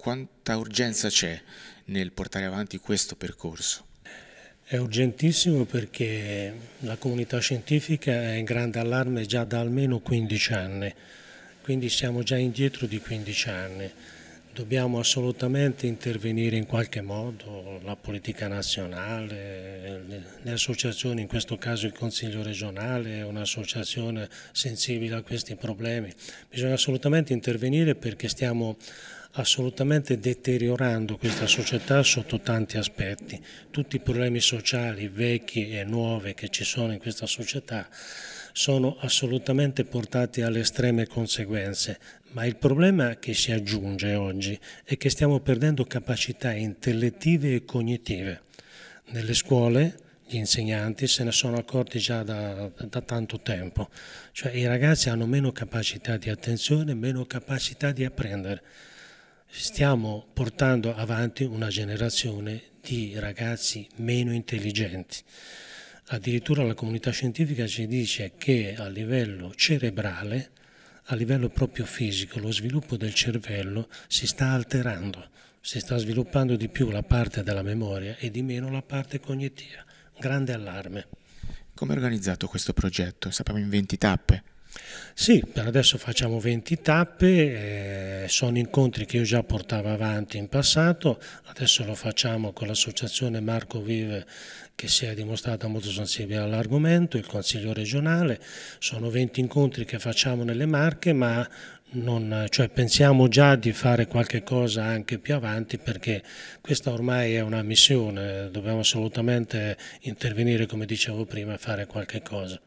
quanta urgenza c'è nel portare avanti questo percorso? È urgentissimo perché la comunità scientifica è in grande allarme già da almeno 15 anni, quindi siamo già indietro di 15 anni. Dobbiamo assolutamente intervenire in qualche modo, la politica nazionale, le associazioni, in questo caso il Consiglio regionale è un'associazione sensibile a questi problemi. Bisogna assolutamente intervenire perché stiamo assolutamente deteriorando questa società sotto tanti aspetti. Tutti i problemi sociali vecchi e nuovi che ci sono in questa società sono assolutamente portati alle estreme conseguenze, ma il problema che si aggiunge oggi è che stiamo perdendo capacità intellettive e cognitive. Nelle scuole gli insegnanti se ne sono accorti già da, da tanto tempo, cioè i ragazzi hanno meno capacità di attenzione, meno capacità di apprendere stiamo portando avanti una generazione di ragazzi meno intelligenti. Addirittura la comunità scientifica ci dice che a livello cerebrale, a livello proprio fisico, lo sviluppo del cervello si sta alterando, si sta sviluppando di più la parte della memoria e di meno la parte cognitiva. Grande allarme. Come è organizzato questo progetto? Sappiamo in 20 tappe. Sì, per adesso facciamo 20 tappe, eh, sono incontri che io già portavo avanti in passato, adesso lo facciamo con l'associazione Marco Vive che si è dimostrata molto sensibile all'argomento, il Consiglio regionale, sono 20 incontri che facciamo nelle Marche ma non, cioè pensiamo già di fare qualche cosa anche più avanti perché questa ormai è una missione, dobbiamo assolutamente intervenire come dicevo prima e fare qualche cosa.